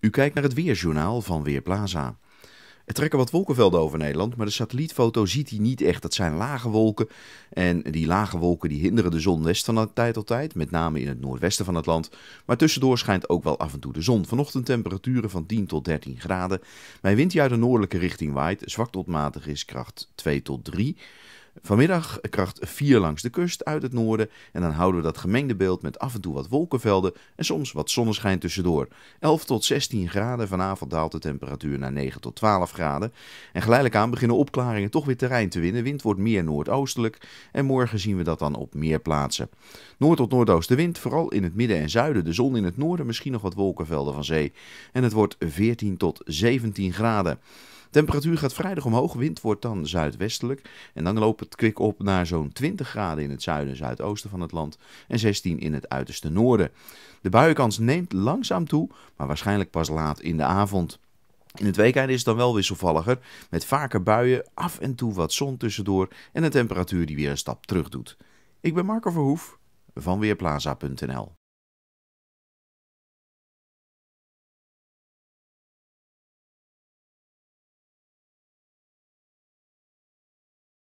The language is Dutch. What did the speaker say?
U kijkt naar het Weerjournaal van Weerplaza. Er trekken wat wolkenvelden over Nederland, maar de satellietfoto ziet hij niet echt. Dat zijn lage wolken en die lage wolken die hinderen de zon west van tijd tot tijd, met name in het noordwesten van het land. Maar tussendoor schijnt ook wel af en toe de zon. Vanochtend temperaturen van 10 tot 13 graden. Bij wind die uit de noordelijke richting waait, zwak tot matig is kracht 2 tot 3. Vanmiddag kracht 4 langs de kust uit het noorden en dan houden we dat gemengde beeld met af en toe wat wolkenvelden en soms wat zonneschijn tussendoor. 11 tot 16 graden, vanavond daalt de temperatuur naar 9 tot 12 graden. En geleidelijk aan beginnen opklaringen toch weer terrein te winnen. Wind wordt meer noordoostelijk en morgen zien we dat dan op meer plaatsen. Noord tot wind vooral in het midden en zuiden. De zon in het noorden, misschien nog wat wolkenvelden van zee. En het wordt 14 tot 17 graden. Temperatuur gaat vrijdag omhoog. Wind wordt dan zuidwestelijk. En dan loopt het kwik op naar zo'n 20 graden in het zuiden en zuidoosten van het land. En 16 in het uiterste noorden. De buienkans neemt langzaam toe, maar waarschijnlijk pas laat in de avond. In het weekend is het dan wel wisselvalliger, met vaker buien, af en toe wat zon tussendoor en een temperatuur die weer een stap terug doet. Ik ben Marco Verhoef van Weerplaza.nl